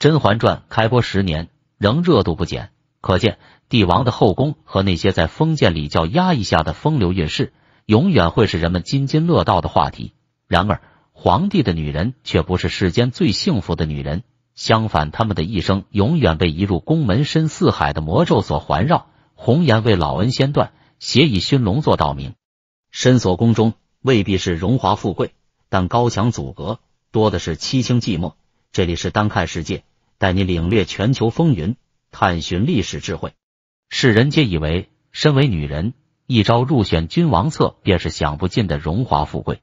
《甄嬛传》开播十年，仍热度不减，可见帝王的后宫和那些在封建礼教压抑下的风流韵事，永远会是人们津津乐道的话题。然而，皇帝的女人却不是世间最幸福的女人，相反，他们的一生永远被一入宫门深似海的魔咒所环绕。红颜为老恩先断，写以熏龙作道明。深锁宫中未必是荣华富贵，但高墙阻隔，多的是凄清寂寞。这里是单看世界。带你领略全球风云，探寻历史智慧。世人皆以为，身为女人，一朝入选君王册，便是享不尽的荣华富贵。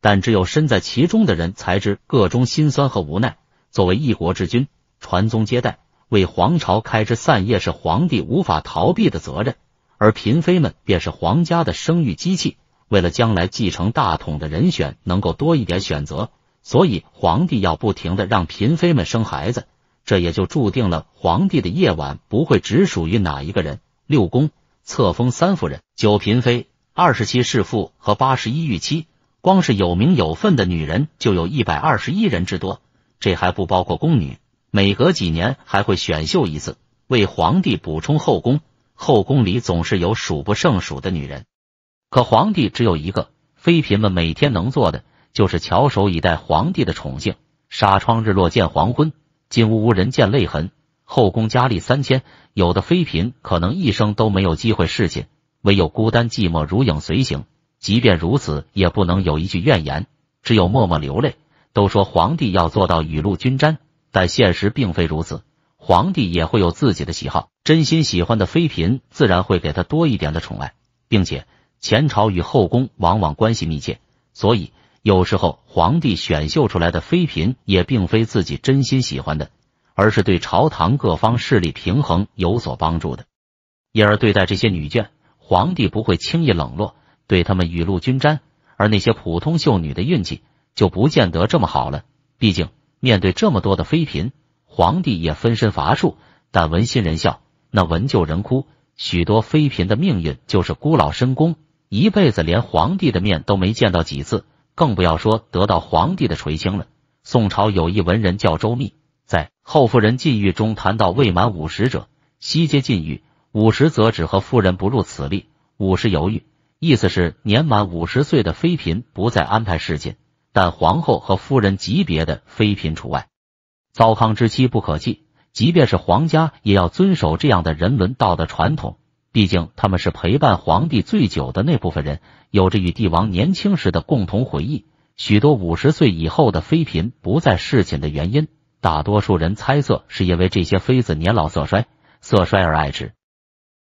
但只有身在其中的人，才知各中辛酸和无奈。作为一国之君，传宗接代、为皇朝开枝散叶是皇帝无法逃避的责任，而嫔妃们便是皇家的生育机器。为了将来继承大统的人选能够多一点选择，所以皇帝要不停的让嫔妃们生孩子。这也就注定了皇帝的夜晚不会只属于哪一个人。六宫册封三夫人、九嫔妃、二十七世妇和八十一御妻，光是有名有份的女人就有一百二十一人之多。这还不包括宫女，每隔几年还会选秀一次，为皇帝补充后宫。后宫里总是有数不胜数的女人，可皇帝只有一个，妃嫔们每天能做的就是翘首以待皇帝的宠幸，纱窗日落见黄昏。金屋无人见泪痕，后宫佳丽三千，有的妃嫔可能一生都没有机会侍寝，唯有孤单寂寞如影随形。即便如此，也不能有一句怨言，只有默默流泪。都说皇帝要做到雨露均沾，但现实并非如此，皇帝也会有自己的喜好，真心喜欢的妃嫔自然会给他多一点的宠爱，并且前朝与后宫往往关系密切，所以。有时候，皇帝选秀出来的妃嫔也并非自己真心喜欢的，而是对朝堂各方势力平衡有所帮助的，因而对待这些女眷，皇帝不会轻易冷落，对他们雨露均沾。而那些普通秀女的运气就不见得这么好了，毕竟面对这么多的妃嫔，皇帝也分身乏术。但闻新人笑，那闻旧人哭，许多妃嫔的命运就是孤老深宫，一辈子连皇帝的面都没见到几次。更不要说得到皇帝的垂青了。宋朝有一文人叫周密，在《后夫人禁欲》中谈到，未满五十者悉皆禁欲，五十则只和夫人不入此例。五十犹豫，意思是年满五十岁的妃嫔不再安排侍寝，但皇后和夫人级别的妃嫔除外。糟糠之妻不可弃，即便是皇家也要遵守这样的人伦道德传统。毕竟他们是陪伴皇帝最久的那部分人，有着与帝王年轻时的共同回忆。许多五十岁以后的妃嫔不再侍寝的原因，大多数人猜测是因为这些妃子年老色衰，色衰而爱之。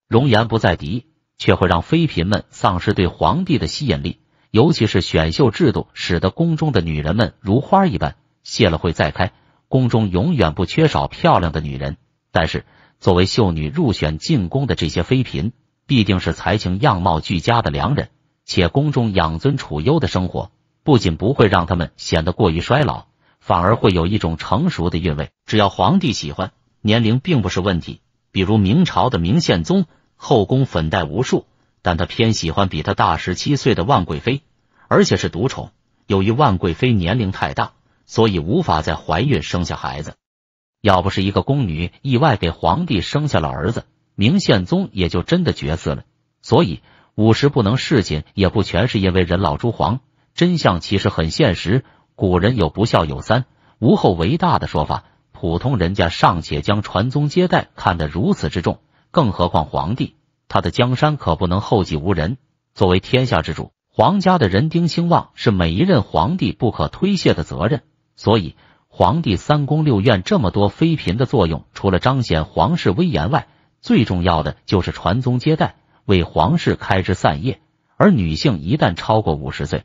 容颜不再敌，却会让妃嫔们丧失对皇帝的吸引力。尤其是选秀制度，使得宫中的女人们如花一般，谢了会再开，宫中永远不缺少漂亮的女人。但是。作为秀女入选进宫的这些妃嫔，必定是才情样貌俱佳的良人，且宫中养尊处优的生活，不仅不会让他们显得过于衰老，反而会有一种成熟的韵味。只要皇帝喜欢，年龄并不是问题。比如明朝的明宪宗，后宫粉黛无数，但他偏喜欢比他大十七岁的万贵妃，而且是独宠。由于万贵妃年龄太大，所以无法再怀孕生下孩子。要不是一个宫女意外给皇帝生下了儿子，明宪宗也就真的绝嗣了。所以五十不能侍寝，也不全是因为人老珠黄。真相其实很现实，古人有“不孝有三，无后为大”的说法。普通人家尚且将传宗接代看得如此之重，更何况皇帝？他的江山可不能后继无人。作为天下之主，皇家的人丁兴旺是每一任皇帝不可推卸的责任。所以。皇帝三宫六院这么多妃嫔的作用，除了彰显皇室威严外，最重要的就是传宗接代，为皇室开枝散叶。而女性一旦超过五十岁，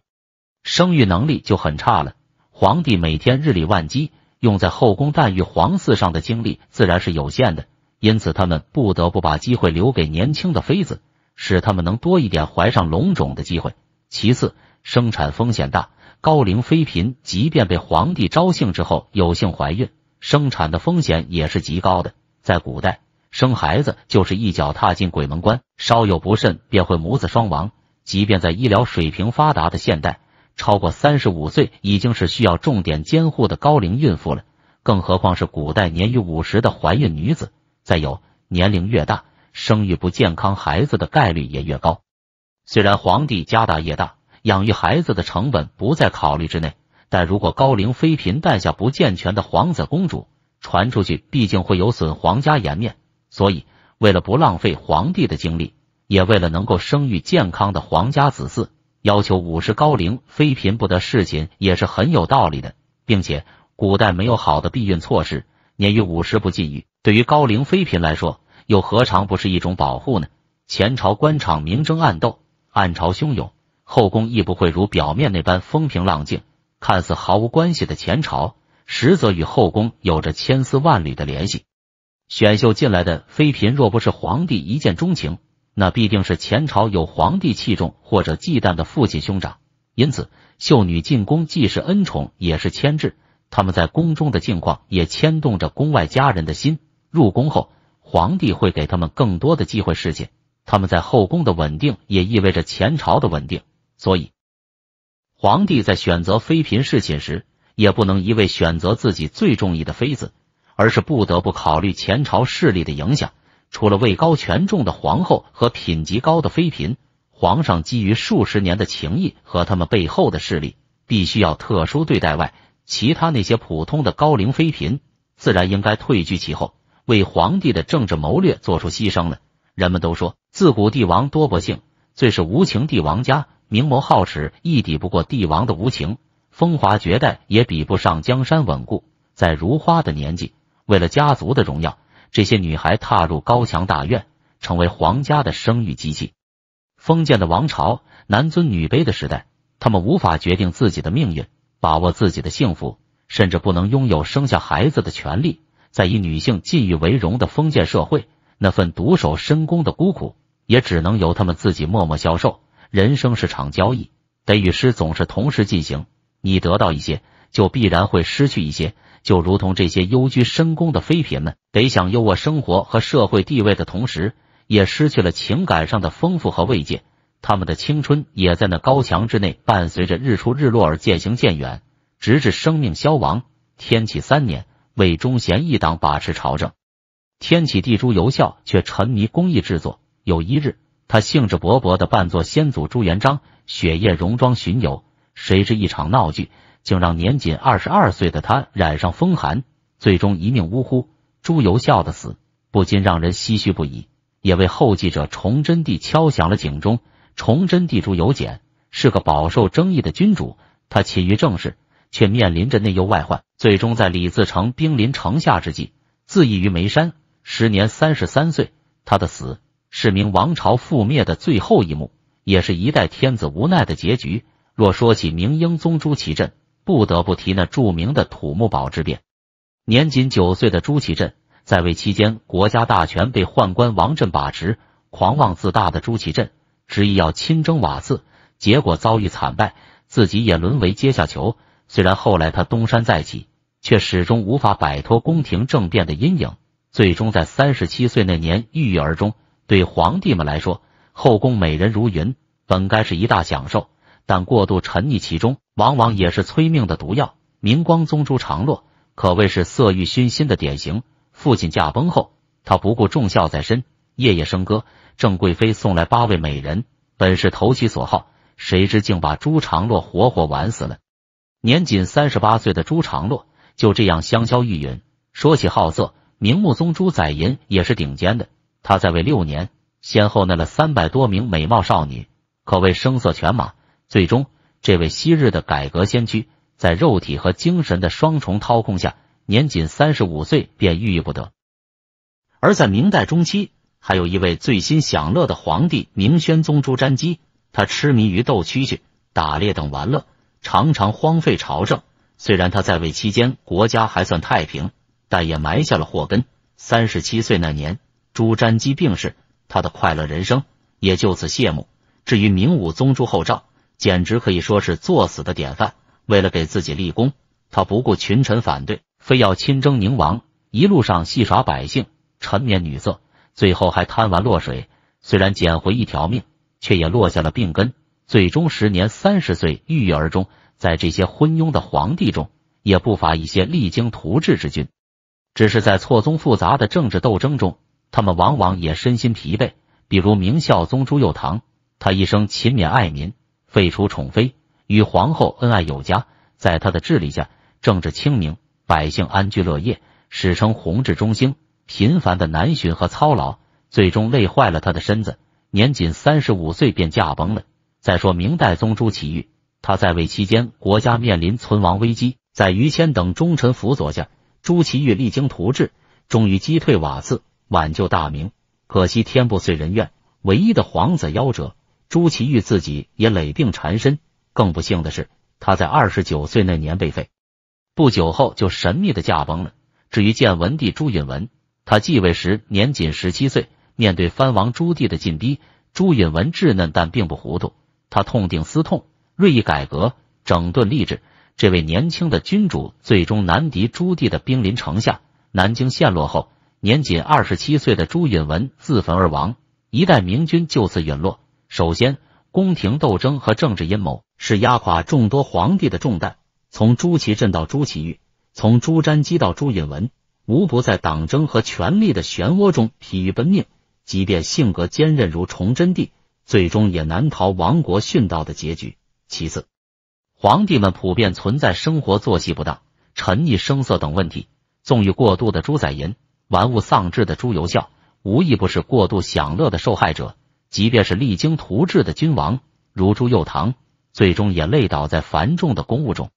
生育能力就很差了。皇帝每天日理万机，用在后宫诞育皇嗣上的精力自然是有限的，因此他们不得不把机会留给年轻的妃子，使他们能多一点怀上龙种的机会。其次，生产风险大。高龄妃嫔即便被皇帝招幸之后，有幸怀孕生产的风险也是极高的。在古代，生孩子就是一脚踏进鬼门关，稍有不慎便会母子双亡。即便在医疗水平发达的现代，超过三十五岁已经是需要重点监护的高龄孕妇了，更何况是古代年逾五十的怀孕女子。再有，年龄越大，生育不健康孩子的概率也越高。虽然皇帝家大业大。养育孩子的成本不在考虑之内，但如果高龄妃嫔诞下不健全的皇子公主，传出去毕竟会有损皇家颜面，所以为了不浪费皇帝的精力，也为了能够生育健康的皇家子嗣，要求五十高龄妃嫔不得侍寝也是很有道理的。并且古代没有好的避孕措施，年逾五十不禁欲，对于高龄妃嫔来说，又何尝不是一种保护呢？前朝官场明争暗斗，暗潮汹涌。后宫亦不会如表面那般风平浪静，看似毫无关系的前朝，实则与后宫有着千丝万缕的联系。选秀进来的妃嫔，若不是皇帝一见钟情，那必定是前朝有皇帝器重或者忌惮的父亲兄长。因此，秀女进宫既是恩宠，也是牵制。他们在宫中的境况，也牵动着宫外家人的心。入宫后，皇帝会给他们更多的机会、侍寝，他们在后宫的稳定，也意味着前朝的稳定。所以，皇帝在选择妃嫔侍寝时，也不能一味选择自己最中意的妃子，而是不得不考虑前朝势力的影响。除了位高权重的皇后和品级高的妃嫔，皇上基于数十年的情谊和他们背后的势力，必须要特殊对待外，其他那些普通的高龄妃嫔，自然应该退居其后，为皇帝的政治谋略做出牺牲了。人们都说，自古帝王多不幸，最是无情帝王家。明眸皓齿亦抵不过帝王的无情，风华绝代也比不上江山稳固。在如花的年纪，为了家族的荣耀，这些女孩踏入高墙大院，成为皇家的生育机器。封建的王朝，男尊女卑的时代，她们无法决定自己的命运，把握自己的幸福，甚至不能拥有生下孩子的权利。在以女性禁欲为荣的封建社会，那份独守深宫的孤苦，也只能由她们自己默默消受。人生是场交易，得与失总是同时进行。你得到一些，就必然会失去一些。就如同这些幽居深宫的妃嫔们，得享优渥生活和社会地位的同时，也失去了情感上的丰富和慰藉。他们的青春也在那高墙之内，伴随着日出日落而渐行渐远，直至生命消亡。天启三年，魏忠贤一党把持朝政，天启帝朱由校却沉迷工艺制作。有一日。他兴致勃勃的扮作先祖朱元璋，雪夜戎装巡游，谁知一场闹剧，竟让年仅二十二岁的他染上风寒，最终一命呜呼。朱由校的死不禁让人唏嘘不已，也为后继者崇祯帝敲响了警钟。崇祯帝朱由检是个饱受争议的君主，他勤于政事，却面临着内忧外患，最终在李自成兵临城下之际，自缢于煤山，时年三十三岁。他的死。是明王朝覆灭的最后一幕，也是一代天子无奈的结局。若说起明英宗朱祁镇，不得不提那著名的土木堡之变。年仅九岁的朱祁镇在位期间，国家大权被宦官王振把持。狂妄自大的朱祁镇执意要亲征瓦刺，结果遭遇惨败，自己也沦为阶下囚。虽然后来他东山再起，却始终无法摆脱宫廷政变的阴影，最终在三十七岁那年郁郁而终。对皇帝们来说，后宫美人如云，本该是一大享受，但过度沉溺其中，往往也是催命的毒药。明光宗朱常洛可谓是色欲熏心的典型。父亲驾崩后，他不顾重孝在身，夜夜笙歌。郑贵妃送来八位美人，本是投其所好，谁知竟把朱常洛活活玩死了。年仅三十八岁的朱常洛就这样香消玉殒。说起好色，明穆宗朱载寅也是顶尖的。他在位六年，先后纳了三百多名美貌少女，可谓声色犬马。最终，这位昔日的改革先驱，在肉体和精神的双重掏空下，年仅三十五岁便郁郁不得。而在明代中期，还有一位醉心享乐的皇帝——明宣宗朱瞻基。他痴迷于斗蛐蛐、打猎等玩乐，常常荒废朝政。虽然他在位期间国家还算太平，但也埋下了祸根。三十七岁那年，朱瞻基病逝，他的快乐人生也就此谢幕。至于明武宗朱厚照，简直可以说是作死的典范。为了给自己立功，他不顾群臣反对，非要亲征宁王，一路上戏耍百姓，沉湎女色，最后还贪玩落水。虽然捡回一条命，却也落下了病根，最终时年三十岁郁郁而终。在这些昏庸的皇帝中，也不乏一些励精图治之君，只是在错综复杂的政治斗争中。他们往往也身心疲惫，比如明孝宗朱佑樘，他一生勤勉爱民，废除宠妃，与皇后恩爱有加，在他的治理下，政治清明，百姓安居乐业，史称弘治中兴。频繁的南巡和操劳，最终累坏了他的身子，年仅三十五岁便驾崩了。再说明代宗朱祁钰，他在位期间，国家面临存亡危机，在于谦等忠臣辅佐下，朱祁钰励精图治，终于击退瓦刺。挽救大明，可惜天不遂人愿，唯一的皇子夭折，朱祁钰自己也累病缠身。更不幸的是，他在二十九岁那年被废，不久后就神秘的驾崩了。至于建文帝朱允文，他继位时年仅十七岁，面对藩王朱棣的进逼，朱允文稚嫩但并不糊涂，他痛定思痛，锐意改革，整顿吏治。这位年轻的君主最终难敌朱棣的兵临城下，南京陷落后。年仅二十七岁的朱允文自焚而亡，一代明君就此陨落。首先，宫廷斗争和政治阴谋是压垮众多皇帝的重担。从朱祁镇到朱祁钰，从朱瞻基到朱允文，无不在党争和权力的漩涡中疲于奔命。即便性格坚韧如崇祯帝，最终也难逃亡国殉道的结局。其次，皇帝们普遍存在生活作息不当、沉溺声色等问题，纵欲过度的朱载寅。玩物丧志的朱由校，无一不是过度享乐的受害者；即便是励精图治的君王，如朱佑樘，最终也累倒在繁重的公务中。